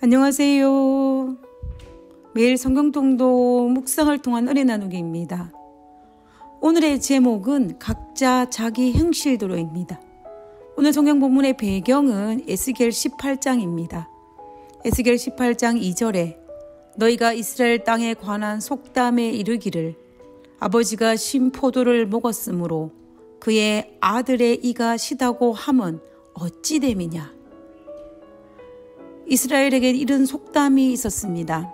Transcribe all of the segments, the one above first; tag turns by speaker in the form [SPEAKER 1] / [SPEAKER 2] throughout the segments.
[SPEAKER 1] 안녕하세요. 매일 성경통도 묵상을 통한 은혜 나누기입니다. 오늘의 제목은 각자 자기 행실대로입니다. 오늘 성경 본문의 배경은 에스겔 18장입니다. 에스겔 18장 2절에 너희가 이스라엘 땅에 관한 속담에 이르기를 아버지가 신 포도를 먹었으므로 그의 아들의 이가 시다고 함은 어찌 됨이냐 이스라엘에게 이런 속담이 있었습니다.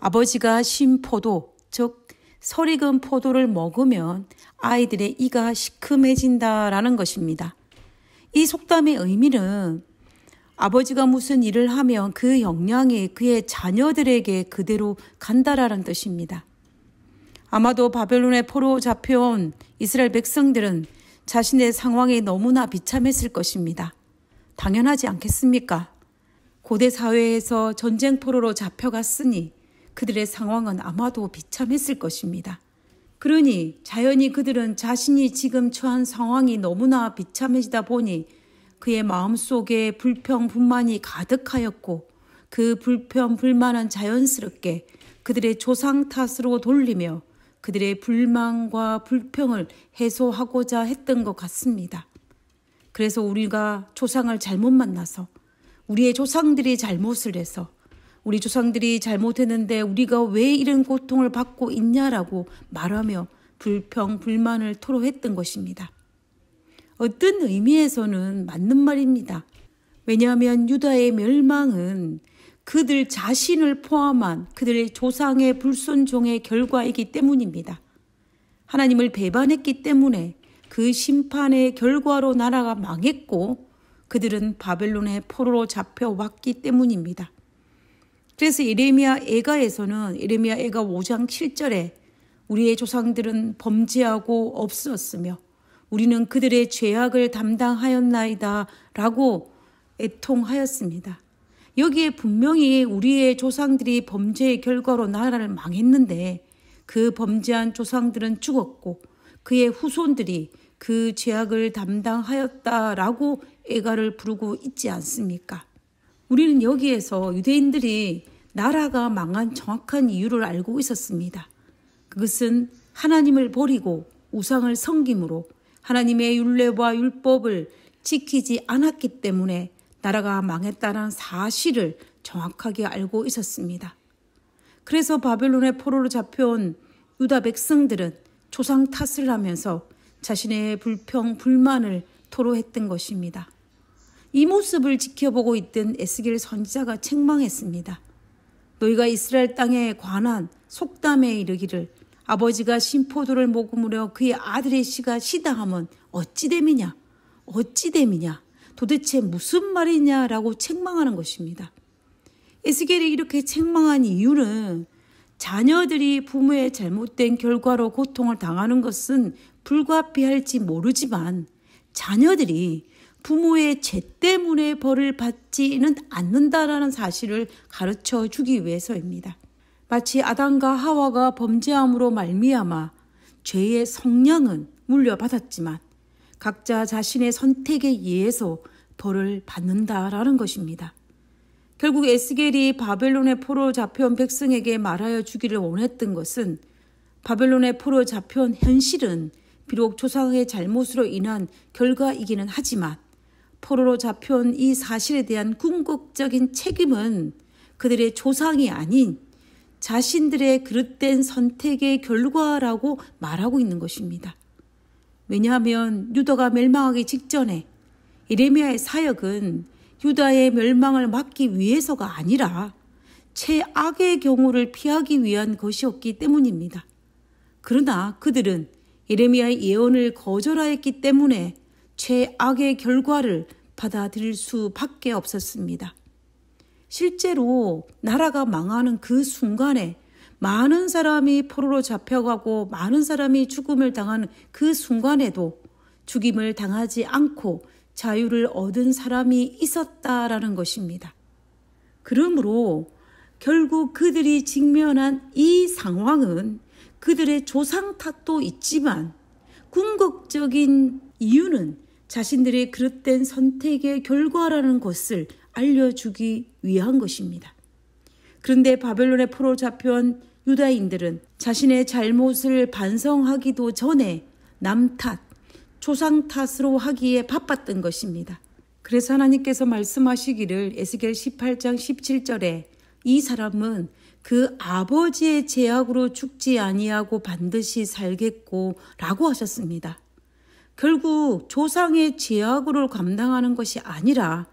[SPEAKER 1] 아버지가 심 포도, 즉 설익은 포도를 먹으면 아이들의 이가 시큼해진다라는 것입니다. 이 속담의 의미는 아버지가 무슨 일을 하면 그역량이 그의 자녀들에게 그대로 간다라는 뜻입니다. 아마도 바벨론에 포로 잡혀온 이스라엘 백성들은 자신의 상황이 너무나 비참했을 것입니다. 당연하지 않겠습니까? 고대 사회에서 전쟁 포로로 잡혀갔으니 그들의 상황은 아마도 비참했을 것입니다. 그러니 자연히 그들은 자신이 지금 처한 상황이 너무나 비참해지다 보니 그의 마음속에 불평 불만이 가득하였고 그 불평 불만은 자연스럽게 그들의 조상 탓으로 돌리며 그들의 불만과 불평을 해소하고자 했던 것 같습니다. 그래서 우리가 조상을 잘못 만나서 우리의 조상들이 잘못을 해서 우리 조상들이 잘못했는데 우리가 왜 이런 고통을 받고 있냐라고 말하며 불평, 불만을 토로했던 것입니다. 어떤 의미에서는 맞는 말입니다. 왜냐하면 유다의 멸망은 그들 자신을 포함한 그들의 조상의 불순종의 결과이기 때문입니다. 하나님을 배반했기 때문에 그 심판의 결과로 나라가 망했고 그들은 바벨론의 포로로 잡혀왔기 때문입니다. 그래서 예레미야 애가에서는 예레미야 애가 5장 7절에 우리의 조상들은 범죄하고 없었으며 우리는 그들의 죄악을 담당하였나이다 라고 애통하였습니다. 여기에 분명히 우리의 조상들이 범죄의 결과로 나라를 망했는데 그 범죄한 조상들은 죽었고 그의 후손들이 그 죄악을 담당하였다라고 애가를 부르고 있지 않습니까? 우리는 여기에서 유대인들이 나라가 망한 정확한 이유를 알고 있었습니다. 그것은 하나님을 버리고 우상을 섬김으로 하나님의 율례와 율법을 지키지 않았기 때문에 나라가 망했다는 사실을 정확하게 알고 있었습니다. 그래서 바벨론의 포로로 잡혀온 유다 백성들은 조상 탓을 하면서 자신의 불평, 불만을 토로했던 것입니다. 이 모습을 지켜보고 있던 에스겔 선지자가 책망했습니다. 너희가 이스라엘 땅에 관한 속담에 이르기를 아버지가 심포도를 모금으려 그의 아들의 씨가 시다하면 어찌 됨이냐? 어찌 됨이냐? 도대체 무슨 말이냐라고 책망하는 것입니다. 에스겔이 이렇게 책망한 이유는 자녀들이 부모의 잘못된 결과로 고통을 당하는 것은 불가피할지 모르지만 자녀들이 부모의 죄 때문에 벌을 받지는 않는다라는 사실을 가르쳐 주기 위해서입니다. 마치 아담과 하와가 범죄함으로 말미암아 죄의 성량은 물려받았지만 각자 자신의 선택에 의해서 벌을 받는다라는 것입니다. 결국 에스겔이 바벨론의 포로 잡혀온 백성에게 말하여 주기를 원했던 것은 바벨론의 포로 잡혀온 현실은 비록 조상의 잘못으로 인한 결과이기는 하지만 포로로 잡혀온 이 사실에 대한 궁극적인 책임은 그들의 조상이 아닌 자신들의 그릇된 선택의 결과라고 말하고 있는 것입니다. 왜냐하면 유다가 멸망하기 직전에 이레미야의 사역은 유다의 멸망을 막기 위해서가 아니라 최악의 경우를 피하기 위한 것이었기 때문입니다. 그러나 그들은 예레미야의 예언을 거절하였기 때문에 최악의 결과를 받아들일 수밖에 없었습니다. 실제로 나라가 망하는 그 순간에 많은 사람이 포로로 잡혀가고 많은 사람이 죽음을 당하그 순간에도 죽임을 당하지 않고 자유를 얻은 사람이 있었다라는 것입니다. 그러므로 결국 그들이 직면한 이 상황은 그들의 조상 탓도 있지만 궁극적인 이유는 자신들의 그릇된 선택의 결과라는 것을 알려주기 위한 것입니다. 그런데 바벨론에 포로잡혀온 유다인들은 자신의 잘못을 반성하기도 전에 남 탓, 조상 탓으로 하기에 바빴던 것입니다. 그래서 하나님께서 말씀하시기를 에스겔 18장 17절에 이 사람은 그 아버지의 제약으로 죽지 아니하고 반드시 살겠고 라고 하셨습니다. 결국 조상의 제약으로 감당하는 것이 아니라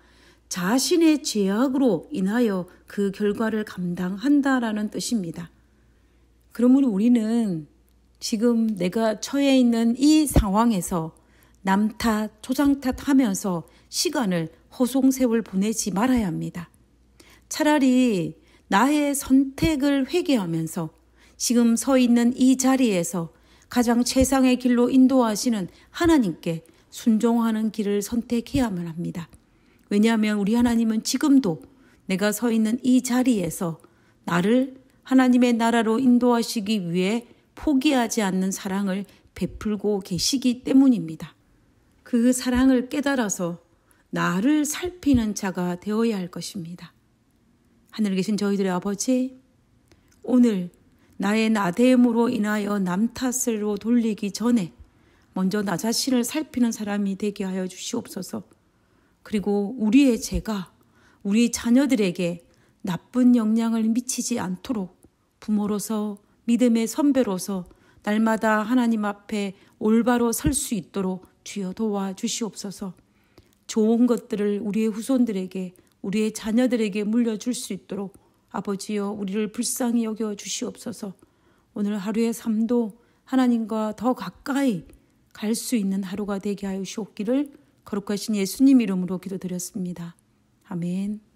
[SPEAKER 1] 자신의 제약으로 인하여 그 결과를 감당한다라는 뜻입니다. 그러므로 우리는 지금 내가 처해 있는 이 상황에서 남탓, 초장탓 하면서 시간을 허송세월 보내지 말아야 합니다. 차라리 나의 선택을 회개하면서 지금 서 있는 이 자리에서 가장 최상의 길로 인도하시는 하나님께 순종하는 길을 선택해야만 합니다. 왜냐하면 우리 하나님은 지금도 내가 서 있는 이 자리에서 나를 하나님의 나라로 인도하시기 위해 포기하지 않는 사랑을 베풀고 계시기 때문입니다. 그 사랑을 깨달아서 나를 살피는 자가 되어야 할 것입니다. 하늘에 계신 저희들의 아버지, 오늘 나의 나대으로 인하여 남 탓으로 돌리기 전에 먼저 나 자신을 살피는 사람이 되게 하여 주시옵소서. 그리고 우리의 죄가 우리 자녀들에게 나쁜 영향을 미치지 않도록 부모로서 믿음의 선배로서 날마다 하나님 앞에 올바로 설 수 있도록 주여 도와주시옵소서. 좋은 것들을 우리의 후손들에게 우리의 자녀들에게 물려줄 수 있도록 아버지여 우리를 불쌍히 여겨 주시옵소서. 오늘 하루의 삶도 하나님과 더 가까이 갈 수 있는 하루가 되게 하여 주옵기를 거룩하신 예수님 이름으로 기도드렸습니다. 아멘.